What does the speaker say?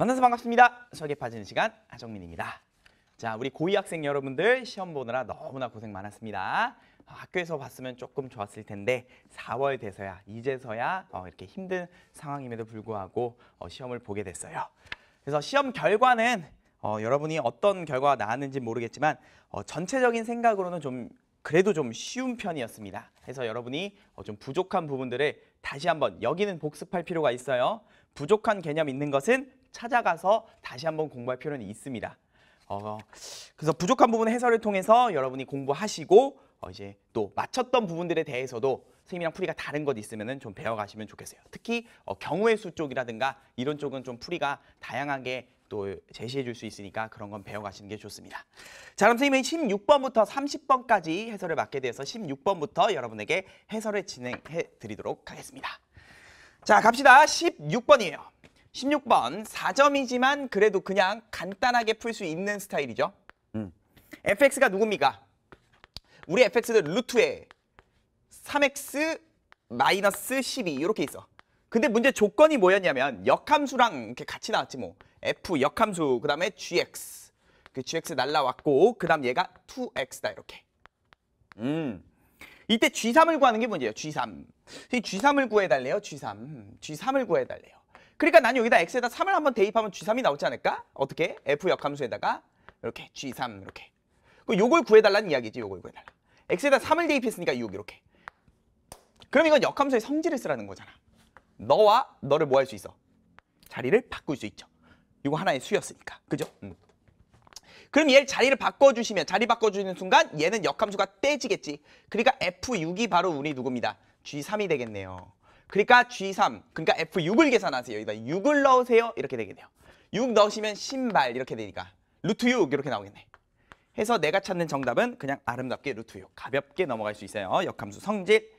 만나서 반갑습니다. 소개 파지는 시간 하정민입니다. 자, 우리 고2 학생 여러분들 시험 보느라 너무나 고생 많았습니다. 학교에서 봤으면 조금 좋았을 텐데 4월 돼서야 이제서야 어, 이렇게 힘든 상황임에도 불구하고 어, 시험을 보게 됐어요. 그래서 시험 결과는 어, 여러분이 어떤 결과가 나왔는지 모르겠지만 어, 전체적인 생각으로는 좀 그래도 좀 쉬운 편이었습니다. 그래서 여러분이 어, 좀 부족한 부분들을 다시 한번 여기는 복습할 필요가 있어요. 부족한 개념 있는 것은 찾아가서 다시 한번 공부할 필요는 있습니다. 어, 그래서 부족한 부분 해설을 통해서 여러분이 공부하시고 어, 이제 또 맞췄던 부분들에 대해서도 선생님이랑 풀이가 다른 것 있으면 좀 배워가시면 좋겠어요. 특히 어, 경우의 수 쪽이라든가 이런 쪽은 좀 풀이가 다양하게 또 제시해 줄 수 있으니까 그런 건 배워가시는 게 좋습니다. 자 그럼 선생님은 16번부터 30번까지 해설을 맡게 돼서 16번부터 여러분에게 해설을 진행해 드리도록 하겠습니다. 자 갑시다. 16번이에요. 16번 4점이지만 그래도 그냥 간단하게 풀 수 있는 스타일이죠. 음. fx가 누굽니까? 우리 fx는 루트에 3x 마이너스 12 이렇게 있어. 근데 문제 조건이 뭐였냐면 역함수랑 이렇게 같이 나왔지 뭐. f 역함수 그다음에 gx. 그 gx 날라왔고 그다음 얘가 2x다 이렇게. 음. 이때 g3을 구하는 게 문제예요. g3. g3을 구해 달래요. g3. 음, g3을 구해 달래요. 그러니까 난 여기다 x에다 3을 한번 대입하면 g3이 나오지 않을까? 어떻게? f 역함수에다가 이렇게 g3 이렇게. 그 요걸 구해달라는 이야기지. 요걸 구해달라. x에다 3을 대입했으니까 6 이렇게. 그럼 이건 역함수의 성질을 쓰라는 거잖아. 너와 너를 뭐 할 수 있어? 자리를 바꿀 수 있죠. 이거 하나의 수였으니까. 그죠? 음. 그럼 얘를 자리를 바꿔주시면 자리 바꿔주는 순간 얘는 역함수가 떼지겠지. 그러니까 F6이 바로 우리 누굽니다. G3이 되겠네요. 그러니까 G3, 그러니까 F6을 계산하세요. 여기다 6을 넣으세요. 이렇게 되게돼요6 넣으시면 신발 이렇게 되니까 루트 6 이렇게 나오겠네. 해서 내가 찾는 정답은 그냥 아름답게 루트 6. 가볍게 넘어갈 수 있어요. 역함수 성질.